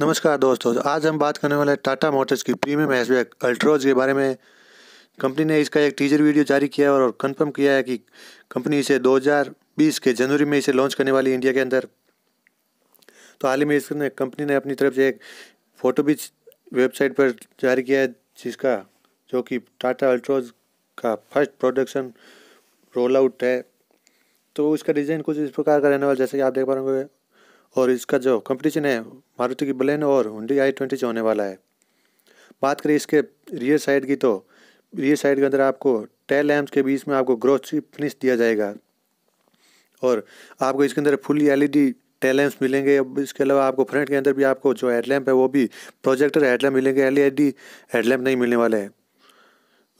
नमस्कार दोस्तों आज हम बात करने वाले हैं टाटा मोटर्स की प्रीमियम हैचबैक अल्ट्रोज के बारे में कंपनी ने इसका एक टीजर वीडियो जारी किया है और कंफर्म किया है कि कंपनी इसे 2020 के जनवरी में इसे लॉन्च करने वाली इंडिया के अंदर तो हाल ही में इसने कंपनी ने अपनी तरफ से एक फ़ोटो भी वेबसाइट पर जारी किया है जिसका जो कि टाटा अल्ट्रोज का फर्स्ट प्रोडक्शन रोल आउट है तो इसका डिज़ाइन कुछ इस प्रकार का रहने वाला जैसे कि आप देख पा रहे हो और इसका जो कंपटीशन है मारुति की बलेन और हुडी आई ट्वेंटी से होने वाला है बात करें इसके रियर साइड की तो रियर साइड के अंदर आपको टेल लैम्प के बीच में आपको ग्रोथ फिनिश दिया जाएगा और आपको इसके अंदर फुली एलईडी टेल लैम्प्स मिलेंगे अब इसके अलावा आपको फ्रंट के अंदर भी आपको जो हेडलैम्प है वो भी प्रोजेक्टर हेडलैम्प मिलेंगे एल ई हेडलैम्प नहीं मिलने वाले हैं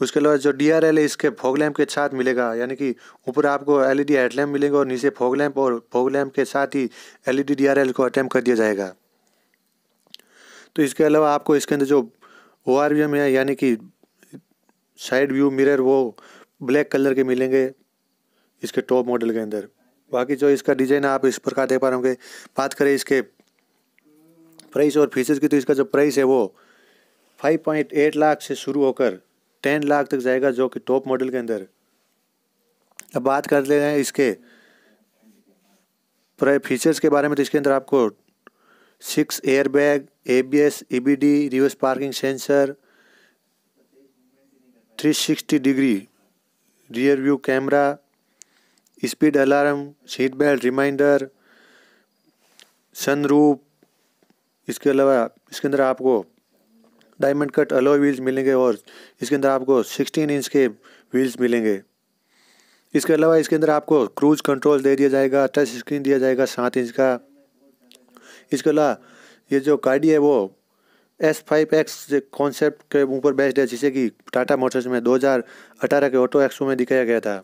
उसके अलावा जो डी आर एल है इसके फॉग लैम्प के साथ मिलेगा यानी कि ऊपर आपको L E D head lamp मिलेगा और नीचे फॉग लैम्प और फॉग लैम्प के साथ ही L E D D R L को अटैम्प कर दिया जाएगा तो इसके अलावा आपको इसके अंदर जो ओ आर वी एम है यानी कि साइड व्यू मिरर वो ब्लैक कलर के मिलेंगे इसके टॉप मॉडल के अंदर बाकी जो इसका डिज़ाइन है आप इस प्रकार देख पा रहे होंगे बात करें इसके प्राइस और फीचर्स की तो इसका जो प्राइस है वो 5.8 लाख से शुरू होकर टेन लाख तक जाएगा जो कि टॉप मॉडल के अंदर अब बात कर ले रहे हैं इसके फीचर्स के बारे में तो इसके अंदर आपको six air bag A B S E B D reverse parking sensor 360 degree rear view camera speed alarm seat belt reminder sunroof इसके अलावा इसके अंदर आपको डायमंड कट अलॉय व्हील्स मिलेंगे और इसके अंदर आपको 16 इंच के व्हील्स मिलेंगे इसके अलावा इसके अंदर आपको क्रूज कंट्रोल दे दिया जाएगा टच स्क्रीन दिया जाएगा सात इंच का इसके अलावा ये जो गाड़ी है वो एस फाइव एक्स कॉन्सेप्ट के ऊपर बेस्ड है जिसे कि टाटा मोटर्स में 2018 के ऑटो एक्सपो में दिखाया गया था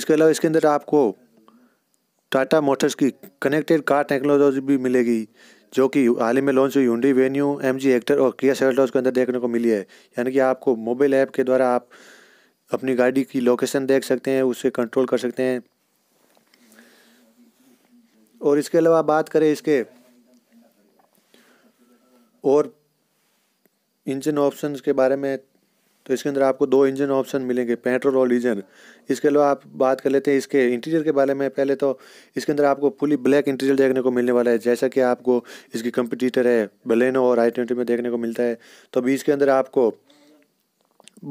इसके अलावा इसके अंदर आपको टाटा मोटर्स की कनेक्टेड कार टेक्नोलॉजी भी मिलेगी जो कि हाल ही में लॉन्च हुई Hyundai Venue M G Hector और क्रिया सेल्टॉस के अंदर देखने को मिली है यानी कि आपको मोबाइल ऐप के द्वारा आप अपनी गाड़ी की लोकेशन देख सकते हैं उसे कंट्रोल कर सकते हैं और इसके अलावा बात करें इसके और इंजन ऑप्शंस के बारे में तो इसके अंदर आपको दो इंजन ऑप्शन मिलेंगे पेट्रोल और डीजल इसके अलावा आप बात कर लेते हैं इसके इंटीरियर के बारे में पहले तो इसके अंदर आपको फुली ब्लैक इंटीरियर देखने को मिलने वाला है जैसा कि आपको इसकी कंपटीटर है बलेनो और आई ट्वेंटी में देखने को मिलता है तो अभी इसके अंदर आपको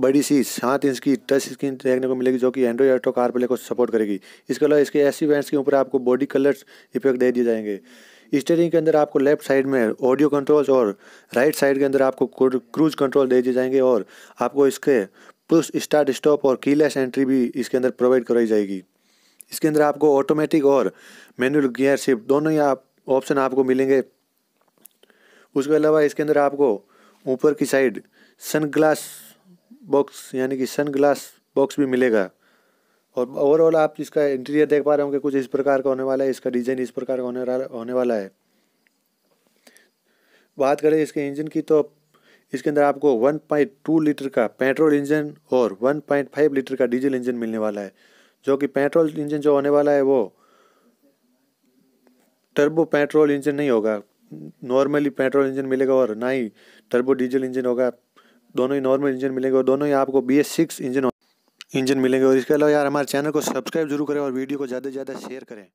बड़ी सी सात इंच की टच स्क्रीन देखने को मिलेगी जो कि एंड्रॉइड ऑटो कार प्ले को सपोर्ट करेगी इसके अलावा इसके एस वैंस के ऊपर आपको बॉडी कलर्स इफेक्ट दे दिए जाएंगे स्टेयरिंग के अंदर आपको लेफ्ट साइड में ऑडियो कंट्रोल्स और राइट साइड के अंदर आपको क्रूज कंट्रोल दे दिए जाएंगे और आपको इसके पुश स्टार्ट स्टॉप और कीलेस एंट्री भी इसके अंदर प्रोवाइड करवाई जाएगी इसके अंदर आपको ऑटोमेटिक और मैनुअल गियर शिफ्ट दोनों ही आप ऑप्शन आपको मिलेंगे उसके अलावा इसके अंदर आपको ऊपर की साइड सन ग्लास बॉक्स यानी कि सन ग्लास बॉक्स भी मिलेगा और ओवरऑल आप इसका इंटीरियर देख पा रहे होंगे कुछ इस प्रकार का होने वाला है इसका डिज़ाइन इस प्रकार का होने होने वाला है बात करें इसके इंजन की तो इसके अंदर आपको 1.2 लीटर का पेट्रोल इंजन और 1.5 लीटर का डीजल इंजन मिलने वाला है जो कि पेट्रोल इंजन जो होने वाला है वो टर्बो पेट्रोल इंजन नहीं होगा नॉर्मली पेट्रोल इंजन मिलेगा और ना ही टर्बो डीजल इंजन होगा दोनों ही नॉर्मल इंजन मिलेगा और दोनों ही आपको B S six engine engine मिलेंगे और इसके अलावा यार हमारे चैनल को सब्सक्राइब जरूर करें और वीडियो को ज़्यादा से ज़्यादा शेयर करें